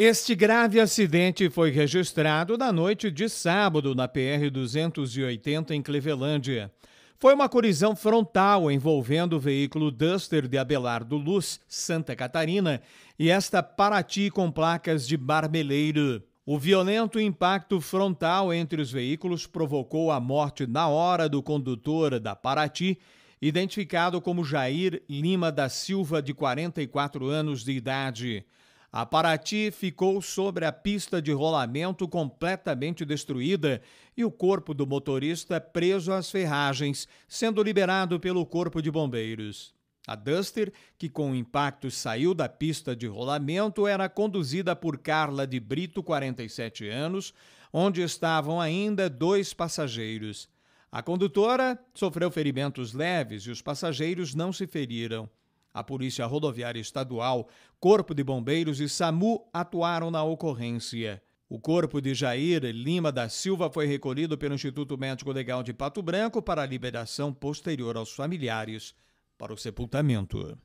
Este grave acidente foi registrado na noite de sábado na PR-280 em Clevelândia. Foi uma colisão frontal envolvendo o veículo Duster de Abelardo Luz, Santa Catarina, e esta Paraty com placas de Barbeleiro. O violento impacto frontal entre os veículos provocou a morte na hora do condutor da Paraty, identificado como Jair Lima da Silva, de 44 anos de idade. A Paraty ficou sobre a pista de rolamento completamente destruída e o corpo do motorista é preso às ferragens, sendo liberado pelo Corpo de Bombeiros. A Duster, que com o impacto saiu da pista de rolamento, era conduzida por Carla de Brito, 47 anos, onde estavam ainda dois passageiros. A condutora sofreu ferimentos leves e os passageiros não se feriram. A Polícia Rodoviária Estadual, Corpo de Bombeiros e SAMU atuaram na ocorrência. O corpo de Jair Lima da Silva foi recolhido pelo Instituto Médico Legal de Pato Branco para liberação posterior aos familiares para o sepultamento.